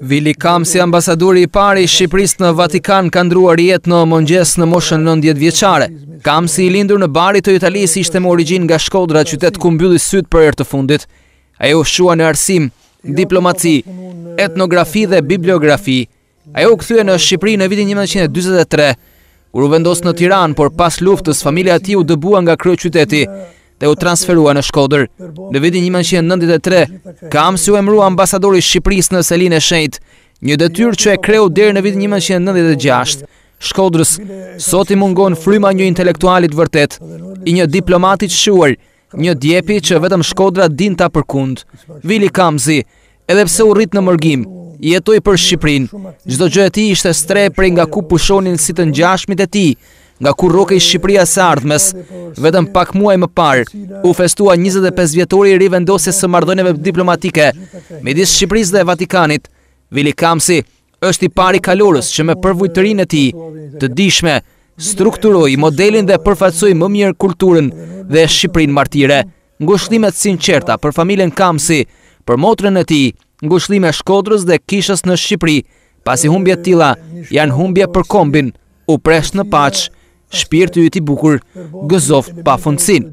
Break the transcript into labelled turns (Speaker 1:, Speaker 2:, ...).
Speaker 1: Vili Kam si ambasadori i pari i Shqipërisë në Vatikan ka ndruar jetë në mëngjes në moshën 90 vjeçare. Kam si i lindur në Bari të Italisë ishte me origjinë nga Shkodra, qytet ku mbylli syt për herë të fundit. Ai u shua në arsim, diplomaci, etnografi dhe bibliografi. Ai u kthye në Shqipëri në vitin 1943, kur u vendos në Tiranë, por pas luftës familja e tij u dëbua nga kryeqyteti dhe u transferua në Shkodër. Në vitin 1993, ka u e mrua ambasadori Shqipëris në Selin e Shejt, një detyr që e kreu dherë në vitin 1996. Shkodrës, sot i mungon fryma një intelektualit vërtet, i një diplomatit shuar, një djepi që vetëm Shkodra din ta përkund. Vili Kamzi, edhe pse u rrit në mërgim, jetoj për Shqiprin, gjdo gjë e ishte stre për nga ku pushonin si të njashmit e ti, nga kur roke i Shqipëria së ardhmes, vetëm pak muaj më parë, u festua 25 vjetori i rivendosjes së mardhënjeve diplomatike, midis Shqipëris dhe Vatikanit, Vili Kamsi është i pari kalorës që me përvujtërin e ti të dishme, strukturoj modelin dhe përfatsoj më mirë kulturën dhe Shqiprin martire, ngushlimet sinqerta për familjen Kamsi, për motrën e ti, ngushlime shkodrës dhe kishës në Shqipri, pasi humbje tila janë humbje për kombin, u në paqë shpirë të jeti bukur gëzoft pa fundësin.